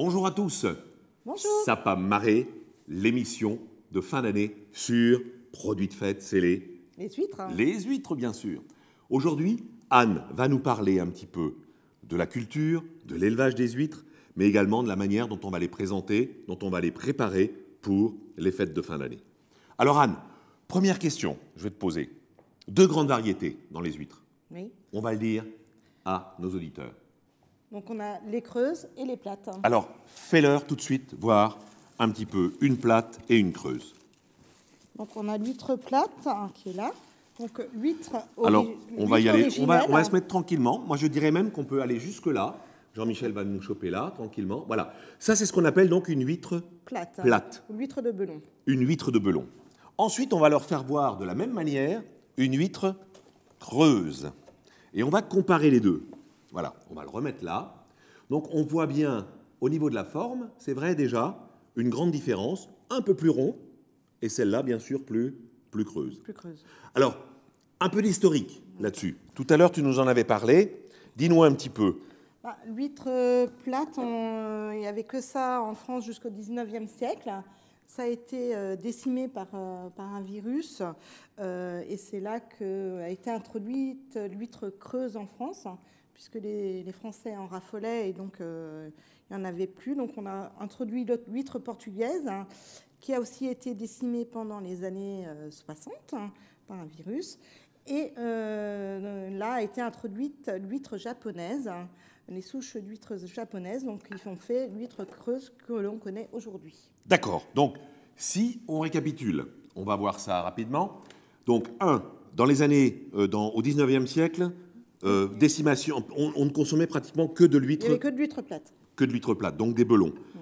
Bonjour à tous. Bonjour. Sapa Marée, l'émission de fin d'année sur Produits de fête, c'est les... Les huîtres. Hein. Les huîtres, bien sûr. Aujourd'hui, Anne va nous parler un petit peu de la culture, de l'élevage des huîtres, mais également de la manière dont on va les présenter, dont on va les préparer pour les fêtes de fin d'année. Alors Anne, première question, je vais te poser. Deux grandes variétés dans les huîtres. Oui. On va le dire à nos auditeurs. Donc on a les creuses et les plates. Alors, fais-leur tout de suite voir un petit peu une plate et une creuse. Donc on a l'huître plate hein, qui est là. Donc huître Alors, on va y aller, on va, se mettre tranquillement. Moi, je dirais même qu'on peut aller jusque-là. Jean-Michel va nous choper là, tranquillement. Voilà. Ça, c'est ce qu'on appelle donc une huître plate. plate. Une huître de belon. Une huître de belon. Ensuite, on va leur faire voir de la même manière une huître creuse. Et on va comparer les deux. Voilà, on va le remettre là. Donc on voit bien au niveau de la forme, c'est vrai déjà, une grande différence, un peu plus rond, et celle-là bien sûr plus, creuse. Plus creuse. Alors, un peu d'historique là-dessus. Tout à l'heure, tu nous en avais parlé. Dis-nous un petit peu. Bah, l'huître euh, plate, euh, il n'y avait que ça en France jusqu'au 19e siècle. Ça a été euh, décimé par, un virus et c'est là qu'a été introduite l'huître creuse en France puisque les, Français en raffolaient et donc euh, il n'y en avait plus. Donc on a introduit l'huître portugaise hein, qui a aussi été décimée pendant les années 60 euh, hein, par un virus. Et euh, là a été introduite l'huître japonaise hein, les souches d'huîtres japonaises, donc ils ont fait l'huître creuse que l'on connaît aujourd'hui. D'accord. Donc, si on récapitule, on va voir ça rapidement. Donc, un, dans les années, au 19e siècle, euh, mm-hmm. décimation, on, ne consommait pratiquement que de l'huître. que de l'huître plate. Que de l'huître plate, donc des belons. Mm.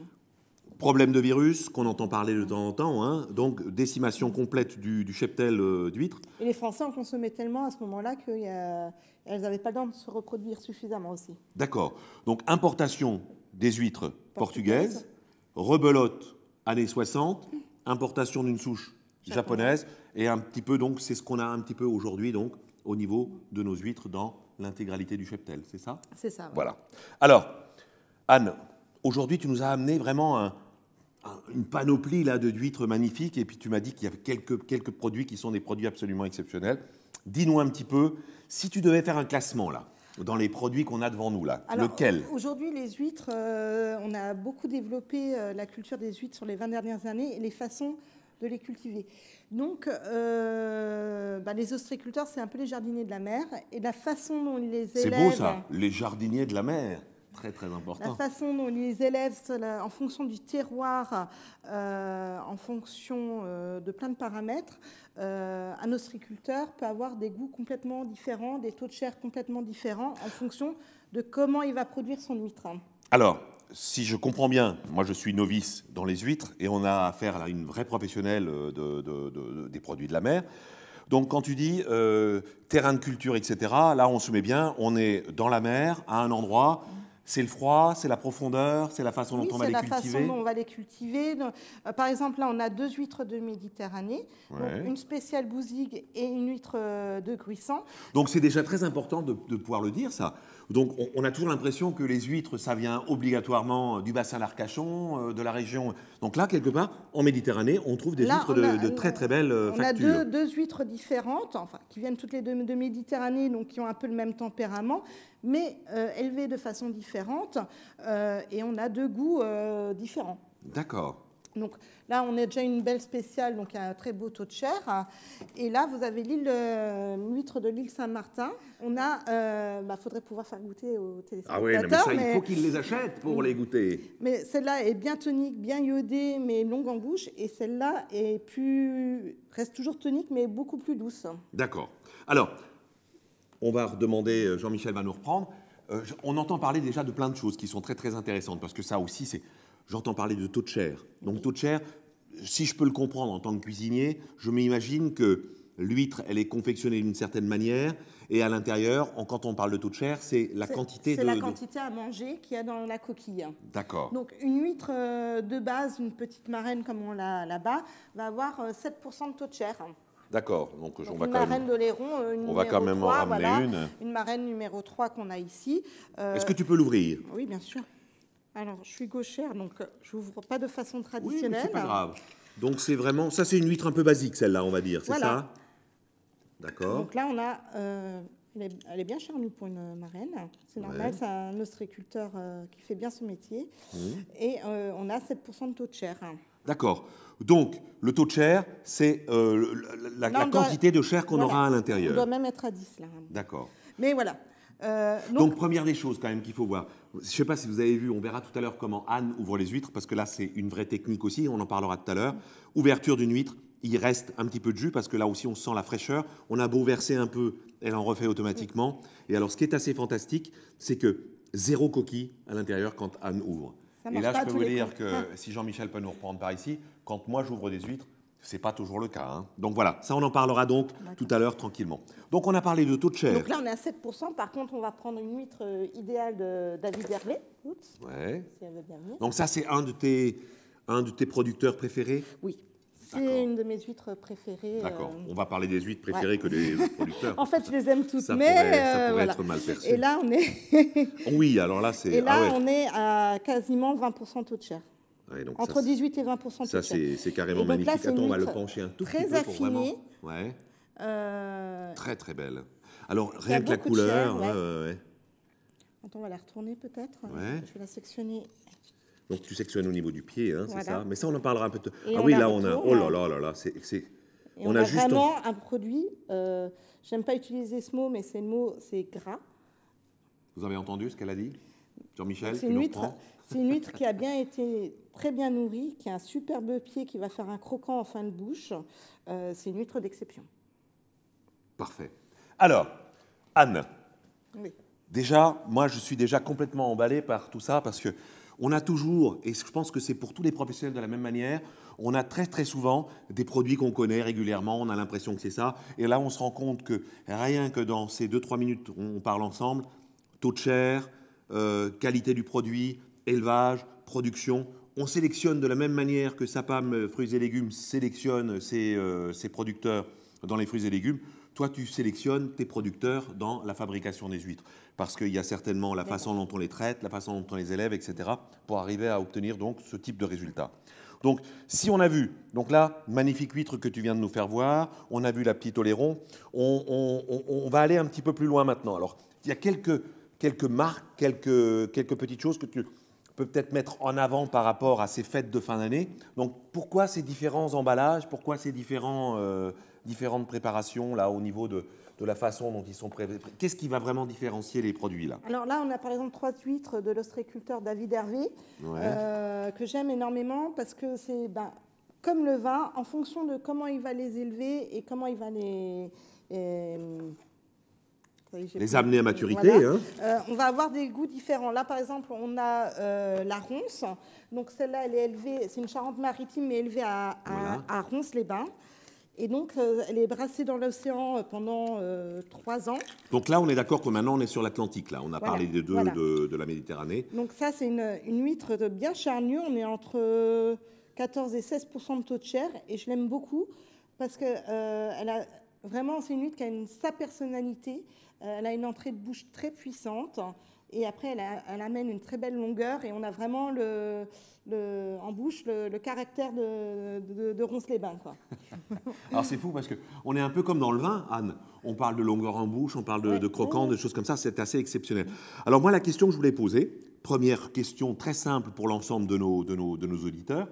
Problème de virus, qu'on entend parler de temps en temps, hein, donc décimation complète du, cheptel euh, d'huîtres. Et les Français en consommaient tellement à ce moment-là qu'elles euh, n'avaient pas le temps de se reproduire suffisamment aussi. D'accord. Donc importation des huîtres portugaises, rebelote années 60, importation d'une souche japonaise, et un petit peu, donc c'est ce qu'on a un petit peu aujourd'hui donc au niveau de nos huîtres dans l'intégralité du cheptel, c'est ça C'est ça. Voilà. Alors, Anne, aujourd'hui, tu nous as amené vraiment une panoplie là, de d'huîtres magnifiques, et puis tu m'as dit qu'il y avait quelques, quelques produits qui sont des produits absolument exceptionnels. Dis-nous un petit peu, si tu devais faire un classement là, dans les produits qu'on a devant nous là Lequel Aujourd'hui, les huîtres, euh, on a beaucoup développé euh, la culture des huîtres sur les 20 dernières années et les façons de les cultiver. Donc, euh, bah, les ostréiculteurs, c'est un peu les jardiniers de la mer. Et la façon dont ils les élèvent... C'est beau ça, les jardiniers de la mer Très, très important. La façon dont ils les élèvent, en fonction du terroir, euh, en fonction euh, de plein de paramètres, un ostriculteur peut avoir des goûts complètement différents, des taux de chair complètement différents en fonction de comment il va produire son huître. Alors, si je comprends bien, moi je suis novice dans les huîtres et on a affaire à une vraie professionnelle euh, des produits de la mer. Donc quand tu dis euh, terrain de culture, etc., là on se met bien, on est dans la mer, à un endroit. C'est le froid, c'est la profondeur, c'est la façon dont on va les cultiver. C'est la façon dont on va les cultiver. Euh, par exemple, là, on a deux huîtres de Méditerranée, une spéciale bousigue et une huître de cuisson. Donc c'est déjà très important de pouvoir le dire, ça. Donc on, a toujours l'impression que les huîtres, ça vient obligatoirement euh, du bassin d'Arcachon, euh, de la région. Donc là, quelque part, en Méditerranée, on trouve des huîtres de, très très belles on euh, factures. On a deux, huîtres différentes, enfin, qui viennent toutes les deux de Méditerranée, donc qui ont un peu le même tempérament, mais élevées de façon différente, et on a deux goûts différents. D'accord. Donc là, on a déjà une belle spéciale, donc un très beau taux de chair. Et là, vous avez euh, l'huître de l'île Saint-Martin. On a, il euh, bah, faudrait pouvoir faire goûter au téléspectateurs. Ah oui, mais ça, il faut qu'il les achètent pour les goûter. Mais celle-là est bien tonique, bien iodée, mais longue en bouche. Et celle-là est plus, reste toujours tonique, mais beaucoup plus douce. D'accord. Alors, on va redemander, euh, Jean-Michel va nous reprendre. on entend parler déjà de plein de choses qui sont très très intéressantes, parce que ça aussi, c'est J'entends parler de taux de chair. Donc taux de chair, si je peux le comprendre en tant que cuisinier, je m'imagine que l'huître, elle est confectionnée d'une certaine manière. Et à l'intérieur, quand on parle de taux de chair, c'est la quantité de... C'est la quantité à manger qu'il y a dans la coquille. D'accord. Donc une huître euh, de base, une petite marraine comme on l'a là-bas, va avoir 7% euh, de taux de chair. D'accord. Donc, on va une quand marraine même... de l'Héron, une euh, on va quand même en ramener une. Une marraine numéro 3 qu'on a ici. Est-ce que tu peux l'ouvrir Oui, bien sûr. Alors, je suis gauchère, donc euh, je n'ouvre pas de façon traditionnelle. Oui, c'est pas grave. Donc, c'est vraiment. Ça, c'est une huître un peu basique, celle-là, on va dire, c'est voilà. ça D'accord. Donc là, on a. Euh, elle est bien nous, pour une marraine. C'est normal, c'est un ostréiculteur euh, qui fait bien son métier. Mmh. Et on a 7% de taux de chair. D'accord. Donc, le taux de chair, c'est la, quantité de chair qu'on aura à l'intérieur. On doit même être à 10, là. D'accord. Mais voilà. Euh, donc... première des choses quand même qu'il faut voir. Je ne sais pas si vous avez vu, on verra tout à l'heure comment Anne ouvre les huîtres, parce que là c'est une vraie technique aussi, on en parlera tout à l'heure. Ouverture d'une huître, il reste un petit peu de jus, parce que là aussi on sent la fraîcheur. On a beau verser un peu, elle en refait automatiquement. Et alors ce qui est assez fantastique, c'est que zéro coquille à l'intérieur quand Anne ouvre. Et là je peux vous dire que si Jean-Michel peut nous reprendre par ici, quand moi j'ouvre des huîtres, c'est pas toujours le cas. Hein. Donc voilà, ça on en parlera donc tout à l'heure tranquillement. Donc on a parlé de taux de chair. Donc là on est à 7%, par contre on va prendre une huître euh, idéale de David Ouais. Donc ça c'est un, de tes, un de tes producteurs préférés Oui. C'est une de mes huîtres préférées. D'accord. Euh, on va parler des huîtres préférées que des producteurs. en fait, je les aime toutes, ça mais pourrait, euh, être mal perçu. Et là, on est. oui, alors là, c'est. Et là, ah on est à quasiment 20% taux de chair donc Entre 18 et 20 Ça, c'est carrément magnifique. on le pencher un tout petit peu. Très affiné euh, Très, très belle. Alors, rien que la couleur. on va la retourner peut-être. Je vais la sectionner. Donc, tu sectionnes au niveau du pied, hein, c'est ça Mais ça, on en parlera un peu. ah oui, là, on a. Oh là là là là, c'est. On, on, a, vraiment un produit. Euh, j'aime pas utiliser ce mot, mais c'est le mot, c'est gras. Vous avez entendu ce qu'elle a dit Jean-Michel, c'est une, huître, qui a bien été très bien nourrie, qui a un superbe pied qui va faire un croquant en fin de bouche. Euh, c'est une huître d'exception. Parfait. Alors, Anne. Déjà, moi, je suis déjà complètement emballé par tout ça parce que on a toujours, et je pense que c'est pour tous les professionnels de la même manière, on a très très souvent des produits qu'on connaît régulièrement, on a l'impression que c'est ça, et là on se rend compte que rien que dans ces 2-3 minutes on parle ensemble, taux de chair, euh, qualité du produit, élevage, production. On sélectionne de la même manière que Sapam Fruits et Légumes sélectionne ses, euh, ses, producteurs dans les fruits et légumes. Toi, tu sélectionnes tes producteurs dans la fabrication des huîtres. Parce qu'il y a certainement la façon dont on les traite, la façon dont on les élève, etc. pour arriver à obtenir donc ce type de résultat. Donc, si on a vu, donc là, magnifique huître que tu viens de nous faire voir, on a vu la petite oléron, on, on va aller un petit peu plus loin maintenant. Alors, il y a quelques quelques marques, quelques, quelques petites choses que tu peux peut-être mettre en avant par rapport à ces fêtes de fin d'année. Donc pourquoi ces différents emballages, pourquoi ces différents, euh, différentes préparations là au niveau de, de la façon dont ils sont préparés Qu'est-ce qui va vraiment différencier les produits là Alors là, on a par exemple trois huîtres de l'ostréiculteur David Hervé euh, que j'aime énormément parce que c'est ben, comme le vin, en fonction de comment il va les élever et comment il va les les amener à maturité. Hein. Euh, on va avoir des goûts différents. Là, par exemple, on a euh, la ronce. Donc celle-là, elle est élevée, c'est une Charente-Maritime, mais élevée à, à, les bains Et donc, euh, elle est brassée dans l'océan pendant trois ans. Donc là, on est d'accord que maintenant, on est sur l'Atlantique. Là, on a parlé des deux de, de, la Méditerranée. Donc ça, c'est une, huître bien charnue. On est entre 14 et 16 de taux de chair. Et je l'aime beaucoup parce que a vraiment, c'est une huître qui a une, sa personnalité. Euh, elle a une entrée de bouche très puissante. Et après, elle, amène une très belle longueur et on a vraiment le, en bouche le, caractère de, de, Ronce-les-Bains. Alors c'est fou parce qu'on est un peu comme dans le vin, Anne. On parle de longueur en bouche, on parle de, croquant, de choses comme ça. C'est assez exceptionnel. Alors moi, la question que je voulais poser, première question très simple pour l'ensemble de nos, auditeurs,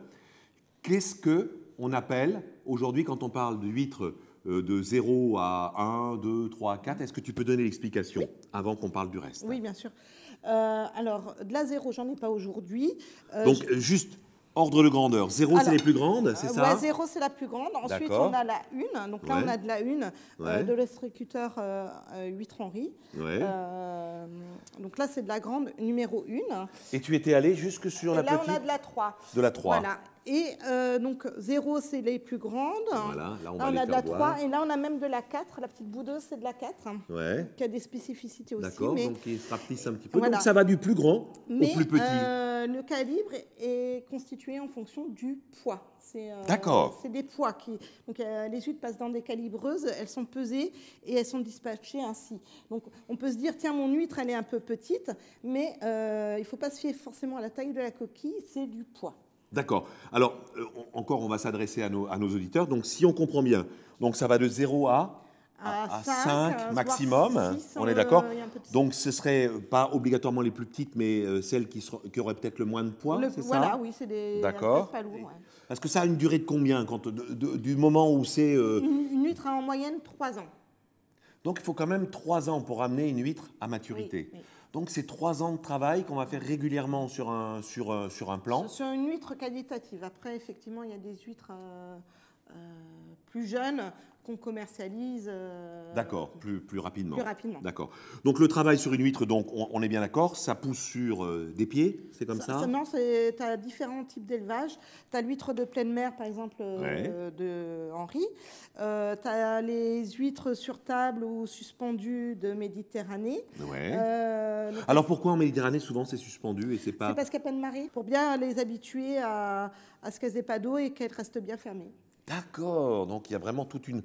qu'est-ce qu'on appelle aujourd'hui quand on parle d'huître? Euh, de 0 à 1, 2, 3, 4. Est-ce que tu peux donner l'explication avant qu'on parle du reste Oui, bien sûr. Euh, alors, de la 0, j'en ai pas aujourd'hui. Euh, Donc, juste, Ordre de grandeur. 0 c'est les plus grandes, c'est euh, ça ouais, 0 c'est la plus grande. Ensuite, on a la 1, Donc là, on a de la 1 euh, de l'ostricuteur euh, 8 euh, Henri. donc là, c'est de la grande numéro 1. Et tu étais allé jusque sur la là, petite Là, on a de la 3. De la 3. Voilà. Et euh, donc 0, c'est les plus grandes. Voilà, là on, a de la 3 et là on a même de la 4. La petite boudeuse, c'est de la 4. Ouais. Qui a des spécificités aussi. D'accord, donc qui se un petit peu. Donc ça va du plus grand au plus petit. Euh, le calibre est constitué en fonction du poids. C'est euh, D'accord. C'est des poids qui. Donc euh, les huîtres passent dans des calibreuses, elles sont pesées et elles sont dispatchées ainsi. Donc on peut se dire tiens mon huître elle est un peu petite, mais il ne faut pas se fier forcément à la taille de la coquille, c'est du poids. D'accord. Alors encore on va s'adresser à nos, auditeurs. Donc si on comprend bien, donc ça va de 0 à à, 5, euh, maximum, on est d'accord. Euh, Donc ce ne serait pas obligatoirement les plus petites, mais euh, celles qui, auraient peut-être le moins de poids, c'est ça Voilà, oui, c'est des D'accord. Parce que ça a une durée de combien quand, du moment où c'est... Une, huître a en moyenne 3 ans. Donc il faut quand même 3 ans pour amener une huître à maturité. Donc c'est 3 ans de travail qu'on va faire régulièrement sur un, sur, sur un plan. Sur, une huître qualitative. Après, effectivement, il y a des huîtres... Euh, plus jeunes qu'on commercialise. Euh, d'accord, plus, plus rapidement. Plus rapidement. D'accord. Donc le travail sur une huître, donc on, est bien d'accord, ça pousse sur euh, des pieds, c'est comme ça, ça Non, tu as différents types d'élevage. Tu as l'huître de pleine mer, par exemple, de Henri. tu as les huîtres sur table ou suspendues de Méditerranée. Ouais. Alors pourquoi en Méditerranée, souvent, c'est suspendu et c'est pas... parce qu'il pleine a pour bien les habituer à, à ce qu'elles n'aient pas d'eau et qu'elles restent bien fermées. D'accord, donc il y a vraiment toute une...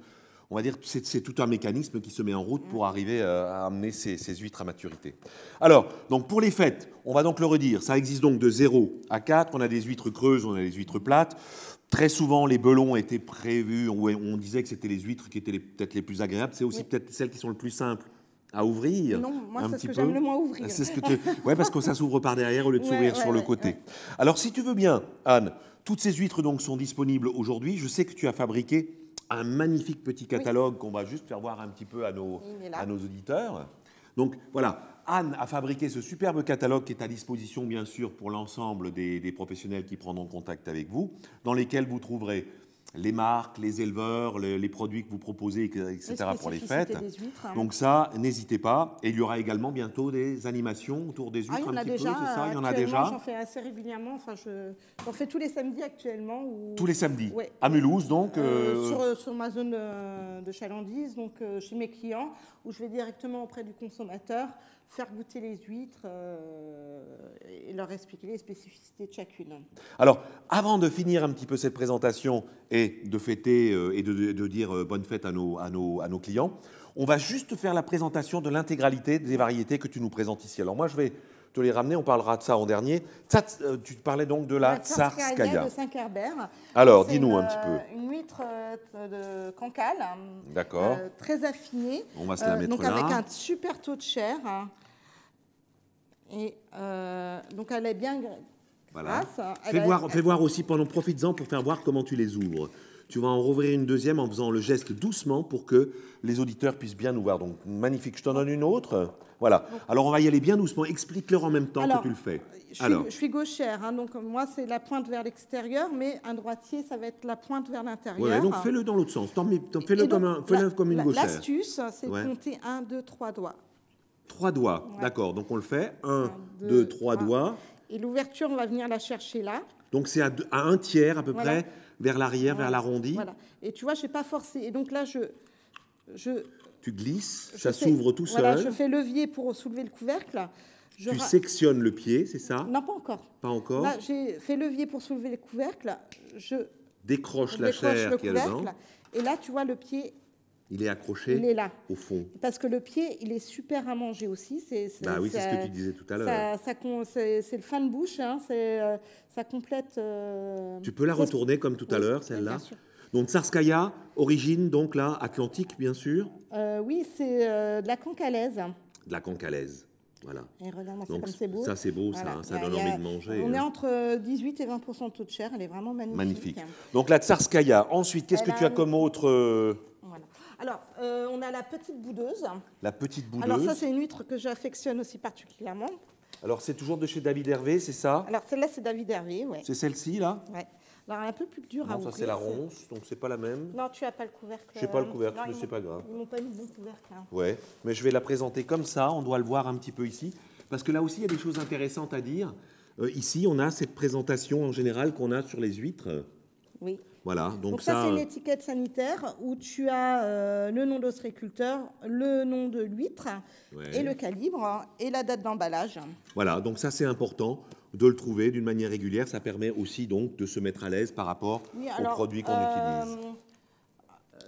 On va dire c'est tout un mécanisme qui se met en route pour mm. arriver euh, à amener ces, huîtres à maturité. Alors, donc pour les fêtes, on va donc le redire, ça existe donc de 0 à 4, on a des huîtres creuses, on a des huîtres plates. Très souvent, les belons étaient prévus, on disait que c'était les huîtres qui étaient peut-être les plus agréables, c'est aussi peut-être celles qui sont le plus simples à ouvrir. Non, moi, c'est ce que j'aime le moins ouvrir. C'est ce que Ouais, parce que ça s'ouvre par derrière au lieu de s'ouvrir sur le côté. Alors, si tu veux bien, Anne, toutes ces huîtres donc sont disponibles aujourd'hui. Je sais que tu as fabriqué un magnifique petit catalogue qu'on va juste faire voir un petit peu à nos, à nos auditeurs. Donc voilà, Anne a fabriqué ce superbe catalogue qui est à disposition, bien sûr, pour l'ensemble des, des, professionnels qui prendront contact avec vous, dans lesquels vous trouverez les marques, les éleveurs, les, produits que vous proposez, etc. pour les fêtes. Hein. Donc ça, n'hésitez pas. Et il y aura également bientôt des animations autour des ah, huîtres ah, a déjà, peu, Il y en a déjà. J'en fais assez régulièrement. Enfin, j'en fais tous les samedis actuellement. Tous les samedis. Oui. À Mulhouse, donc. Euh, euh, euh, sur, ma zone de chalandise, donc chez mes clients, où je vais directement auprès du consommateur faire goûter les huîtres euh, et leur expliquer les spécificités de chacune. Alors, avant de finir un petit peu cette présentation et de fêter euh, et de, dire euh, bonne fête à nos, à, nos, à nos clients, on va juste faire la présentation de l'intégralité des variétés que tu nous présentes ici. Alors moi, je vais te les ramener. On parlera de ça en dernier. Ça, euh, tu parlais donc de la, la Tsarskaya. de saint Alors, dis-nous un petit peu. Euh, une huître euh, de Cancale. Hein, D'accord. très affinée. On va se la mettre donc avec un super taux de chair. Hein. Et donc, elle est bien voilà. Hein. Fais, voir, fais voir aussi, pendant profites-en pour faire voir comment tu les ouvres. Tu vas en rouvrir une deuxième en faisant le geste doucement pour que les auditeurs puissent bien nous voir. Donc, magnifique. Je t'en donne une autre. Voilà. Alors, on va y aller bien doucement. Explique-leur en même temps que tu le fais. Je Alors. Suis, je suis gauchère, hein, donc moi, c'est la pointe vers l'extérieur, mais un droitier, ça va être la pointe vers l'intérieur. Ouais, donc fais-le dans l'autre sens. Fais-le comme, une gauchère. L'astuce, c'est de compter un, deux, trois doigts. Trois doigts, d'accord. Donc on le fait. Un, 2 deux, trois. doigts. Et l'ouverture, on va venir la chercher là. Donc c'est à, à, un tiers à peu près, vers l'arrière, vers l'arrondi. Voilà. Et tu vois, je n'ai pas forcé. Et donc là, je. je tu glisses, ça s'ouvre tout seul. Voilà, je fais levier pour soulever le couvercle. Je tu sectionnes le pied, c'est ça Non, pas encore. Pas encore. j'ai fait levier pour soulever le couvercle. Je décroche, la chair et là, tu vois, le pied il est accroché est là. au fond. Parce que le pied, il est super à manger aussi. C'est, bah oui, c'est ce que tu disais tout à l'heure. c'est, le fin de bouche, hein. euh, ça complète. Euh, tu peux la retourner comme tout à l'heure, celle-là. Donc Tsarskaya, origine donc là, atlantique bien sûr. Euh, oui, c'est de la cancalaise. De la cancalaise. Voilà. Et regarde, comme c'est beau. Ça, c'est beau, ça, ça donne envie de manger. On est entre 18 et 20 de taux de chair, elle est vraiment magnifique. Magnifique. Donc, la Tsarskaya. Ensuite, qu'est-ce que tu as comme autre. Alors, euh, on a la petite boudeuse. La petite boudeuse. Alors ça, c'est une huître que j'affectionne aussi particulièrement. Alors, c'est toujours de chez David Hervé, c'est ça Alors, celle-là, c'est David Hervé, oui. C'est celle-ci, là Oui. Alors, un peu plus dure à ouvrir. ça, c'est la ronce, donc c'est pas la même. Non, tu n'as pas le couvercle. Je n'ai pas le euh, couvercle, c'est pas grave. Ils n'ont pas le bon couvercle. Hein. Oui, mais je vais la présenter comme ça, on doit le voir un petit peu ici. Parce que là aussi, il y a des choses intéressantes à dire. Euh, ici, on a cette présentation en général qu'on a sur les huîtres. Oui. Voilà, donc, ça, c'est c'est euh, étiquette sanitaire où tu as euh, le nom d'ostréiculteur, le nom de l'huître et le calibre et la date d'emballage. Voilà, donc ça c'est important de le trouver d'une manière régulière. Ça permet aussi donc de se mettre à l'aise par rapport aux produits qu'on euh, utilise.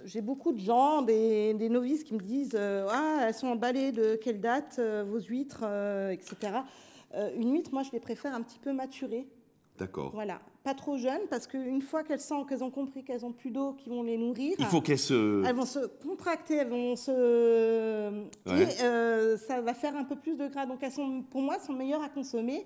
J'ai beaucoup de gens, des, novices qui me disent Ah, elles sont emballées de quelle date, vos huîtres, etc. une huître, moi je les préfère un petit peu maturées. D'accord. Voilà pas trop jeunes, parce qu'une fois qu'elles sentent qu'elles ont compris qu'elles ont plus d'eau qui vont les nourrir, il faut se... Elles vont se contracter, elles vont se... Euh, ça va faire un peu plus de gras. Donc elles sont, pour moi, sont meilleures à consommer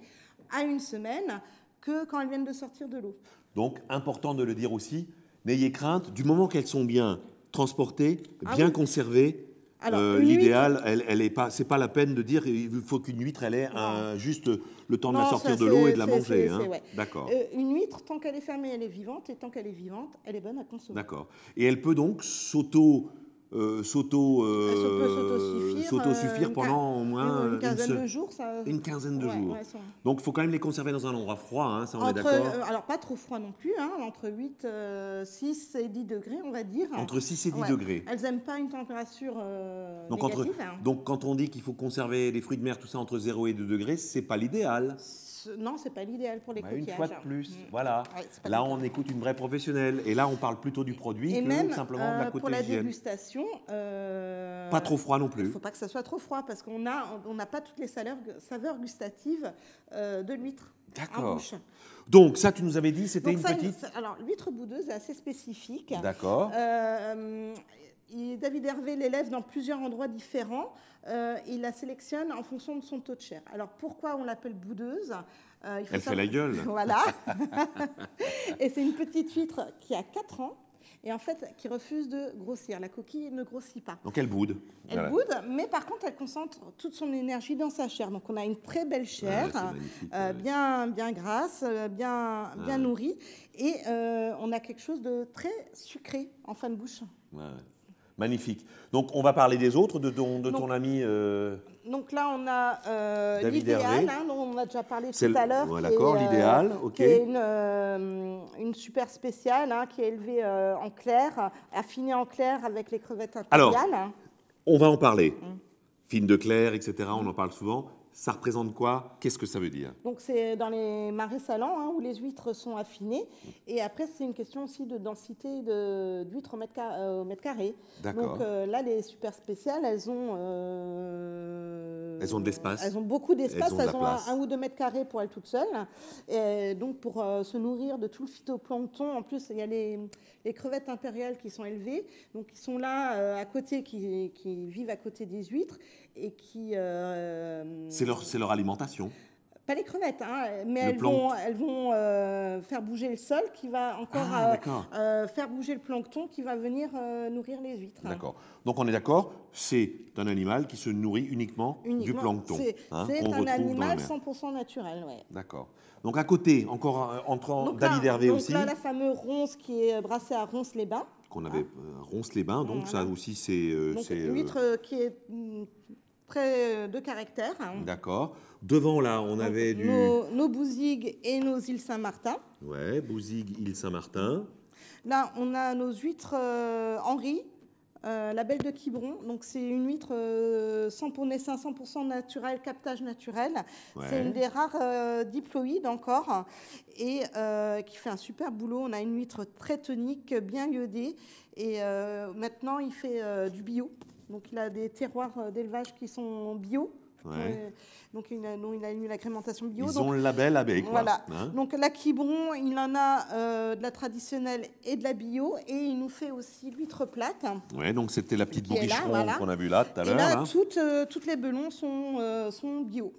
à une semaine que quand elles viennent de sortir de l'eau. Donc important de le dire aussi, n'ayez crainte, du moment qu'elles sont bien transportées, ah bien conservées, euh, l'idéal, elle, elle, est pas, c'est pas la peine de dire il faut qu'une huître, elle ait juste le temps de la sortir de l'eau et de la manger. Hein. D'accord. Euh, une huître, tant qu'elle est fermée, elle est vivante, et tant qu'elle est vivante, elle est bonne à consommer. D'accord. Et elle peut donc s'auto euh, s'auto euh, suffire euh, pendant au moins une, quinzaine de jours. Une quinzaine de jours. Donc il faut quand même les conserver dans un endroit froid, hein, ça on est d'accord. alors pas trop froid non plus, hein, entre 8, 6 et 10 degrés on va dire. Entre 6 et 10 degrés. Elles n'aiment pas une température donc, hein. donc quand on dit qu'il faut conserver les fruits de mer, tout ça entre 0 et 2 degrés, c'est pas l'idéal non, c'est pas l'idéal pour les bah, Une fois de plus, mm. voilà. là, on écoute une vraie professionnelle. Et là, on parle plutôt du produit et que même, simplement de la côté euh, pour la dégustation... Euh, pas trop froid non plus. Il ne faut pas que ça soit trop froid parce qu'on n'a on, n'a pas toutes les saveurs gustatives euh, de l'huître D'accord. Donc ça, tu nous avais dit, c'était une petite... Alors, l'huître boudeuse est assez spécifique. D'accord. David Hervé l'élève dans plusieurs endroits différents euh, Il la sélectionne en fonction de son taux de chair. Alors pourquoi on l'appelle boudeuse euh, Elle fait la gueule. Voilà. et c'est une petite huître qui a 4 ans et en fait qui refuse de grossir. La coquille ne grossit pas. Donc elle boude. Elle boude, mais par contre elle concentre toute son énergie dans sa chair. Donc on a une très belle chair, euh, bien, bien grasse, bien, bien nourrie, et on a quelque chose de très sucré en fin de bouche. Magnifique. Donc on va parler des autres, de ton, de ton ami. Euh, donc là on a euh, l'idéal, hein, dont on a déjà parlé tout à l'heure. Ouais, D'accord, euh, l'idéal, ok. Qui une, super spéciale, hein, qui est élevée en clair, affinée en clair avec les crevettes impériales. Alors, hein. on va en parler. Mm. Fine de clair, etc. On en parle souvent ça représente quoi Qu'est-ce que ça veut dire Donc c'est dans les marais salants hein, où les huîtres sont affinées. Mm. Et après, c'est une question aussi de densité d'huîtres au mètre, au mètre carré. Donc euh, là, les super spéciales, elles ont... Euh, elles ont de l'espace. Elles ont beaucoup d'espace. Elles ont, un, ou deux mètres carrés pour elles toutes seules. donc pour euh, se nourrir de tout le phytoplancton, en plus, il y a les, crevettes impériales qui sont élevées, donc qui sont là à côté, qui, qui vivent à côté des huîtres et qui... Euh, c'est leur, alimentation pas les crevettes, hein, mais elles, vont, euh, faire bouger le sol qui va encore ah, euh, faire bouger le plancton qui va venir nourrir les huîtres. Hein. D'accord. Donc on est d'accord, c'est un animal qui se nourrit uniquement, du plancton. C'est hein, un animal 100% naturel. oui. D'accord. Donc à côté, encore entrant David Hervé donc aussi. Là, la fameuse ronce qui est brassée à Ronce-les-Bains. Qu'on avait Ronce-les-Bains, donc ça aussi c'est. c'est huître qui est mm, près euh, de caractères. Hein. D'accord. Devant, là, on avait du... Nos, nos et nos îles Saint-Martin. Ouais, bousigues, îles Saint-Martin. Là, on a nos huîtres Henri, euh, euh, la belle de Quiberon. Donc, c'est une huître 100% 100% 500% naturelle, captage naturel. C'est une des rares diploïdes encore et qui fait un super boulot. On a une huître très tonique, bien iodée. Et maintenant, il fait du bio. Donc il a des terroirs euh, d'élevage qui sont bio. Euh, donc il a, il a, une agrémentation bio. Ils donc, ont le label avec. Voilà. Hein. donc la il en a euh, de la traditionnelle et de la bio, et il nous fait aussi l'huître plate. Oui, donc c'était la petite bourrichon qu'on a vue là tout à l'heure. Et hein. toutes, les belons sont bio.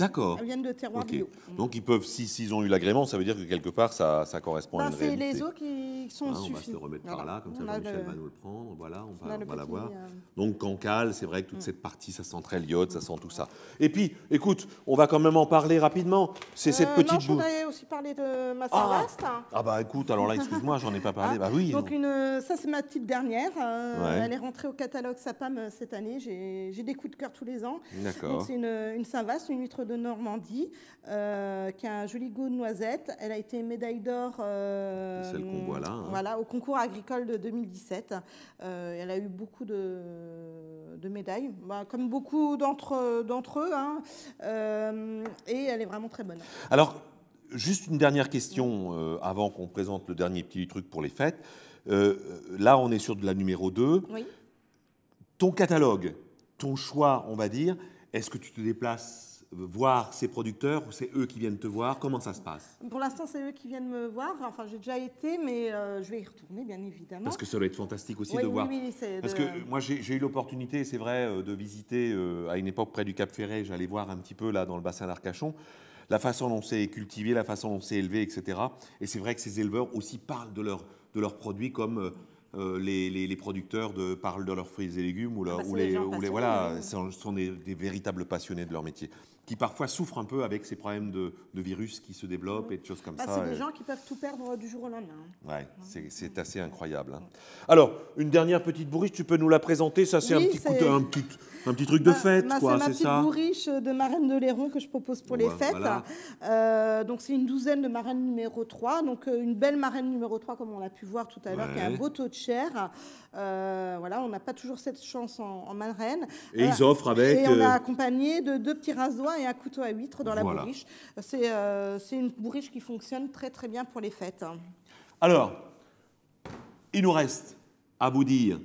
D'accord. Elles viennent de terroirs bio. Donc ils peuvent, s'ils si, ont eu l'agrément, ça veut dire que quelque part ça, ça correspond à bah, une réalité. C'est les eaux qui sont ah, On va se remettre par là, comme ça on michel va nous le prendre. Voilà, on, va, l'avoir. voir. Euh, donc Cancale, c'est vrai que toute cette partie, ça sent très l'iode, ça sent tout mm. ça. Et puis, écoute, on va quand même en parler rapidement. C'est cette euh, petite boue. On aussi parlé de ma ah. ah bah écoute, alors là, excuse-moi, j'en ai pas parlé. Ah, bah oui. Donc une, euh, ça c'est ma petite dernière. Elle est rentrée au catalogue Sapam cette année. J'ai des coups de cœur tous les ans. D'accord. C'est une, une saint une huître de Normandie, euh, qui a un joli goût de noisette. Elle a été médaille d'or euh, voit hein. voilà, au concours agricole de 2017. Euh, elle a eu beaucoup de, médailles, bah, comme beaucoup d'entre, eux. Hein. et elle est vraiment très bonne. Alors, juste une dernière question avant qu'on présente le dernier petit truc pour les fêtes. là, on est sur de la numéro 2. Oui. Ton catalogue, ton choix, on va dire, est-ce que tu te déplaces voir ces producteurs ou c'est eux qui viennent te voir Comment ça se passe Pour l'instant, c'est eux qui viennent me voir. Enfin, j'ai déjà été, mais euh, je vais y retourner, bien évidemment. Parce que ça doit être fantastique aussi oui, de oui, voir. Oui, Parce que moi, j'ai eu l'opportunité, c'est vrai, euh, de visiter euh, à une époque près du Cap Ferret. J'allais voir un petit peu là dans le bassin d'Arcachon la façon dont c'est cultivé, la façon dont c'est élevé, etc. Et c'est vrai que ces éleveurs aussi parlent de, leur, de leurs produits comme les, les, producteurs de, parlent de leurs fruits et légumes ou, leur, ah bah, les, voilà, ce sont des, véritables passionnés de leur métier qui parfois souffrent un peu avec ces problèmes de, virus qui se développent et de choses comme bah, ça. C'est des euh. gens qui peuvent tout perdre euh, du jour au lendemain. Hein. Ouais, c'est assez incroyable. Hein. Alors, une dernière petite bourriche, tu peux nous la présenter Ça, c'est un petit coup de, un petit, un petit truc de fête, quoi, c'est ça C'est ma petite bourriche de marraine de Léron que je propose pour les fêtes. Euh, donc c'est une douzaine de marraines numéro 3. Donc euh, une belle marraine numéro 3, comme on l'a pu voir tout à l'heure, qui a un beau taux de chair. Euh, voilà, on n'a pas toujours cette chance en, en marraine. Et ils offrent avec... Et on a accompagné de deux petits rasoirs et un couteau à huître dans la bourriche. C'est une bourriche qui fonctionne très très bien pour les fêtes. Alors, il nous reste à vous dire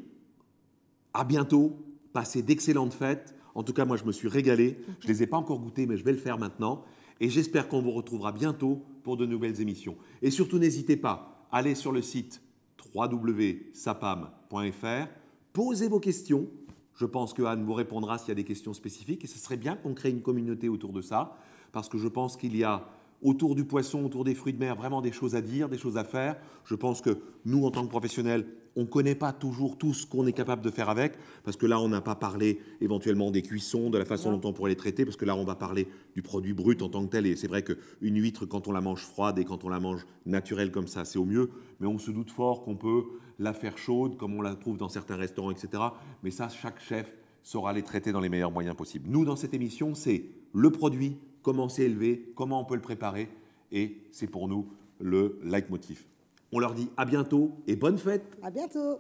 à bientôt passé d'excellentes fêtes. En tout cas, moi, je me suis régalé. Je ne les ai pas encore goûtées, mais je vais le faire maintenant. Et j'espère qu'on vous retrouvera bientôt pour de nouvelles émissions. Et surtout, n'hésitez pas, allez sur le site www.sapam.fr, posez vos questions. Je pense que Anne vous répondra s'il y a des questions spécifiques. Et ce serait bien qu'on crée une communauté autour de ça, parce que je pense qu'il y a autour du poisson, autour des fruits de mer, vraiment des choses à dire, des choses à faire. Je pense que nous, en tant que professionnels, on ne connaît pas toujours tout ce qu'on est capable de faire avec, parce que là, on n'a pas parlé éventuellement des cuissons, de la façon dont on pourrait les traiter, parce que là, on va parler du produit brut en tant que tel. Et c'est vrai qu'une huître, quand on la mange froide et quand on la mange naturelle comme ça, c'est au mieux. Mais on se doute fort qu'on peut la faire chaude, comme on la trouve dans certains restaurants, etc. Mais ça, chaque chef saura les traiter dans les meilleurs moyens possibles. Nous, dans cette émission, c'est le produit, comment c'est élevé, comment on peut le préparer, et c'est pour nous le leitmotiv. On leur dit à bientôt et bonne fête. À bientôt.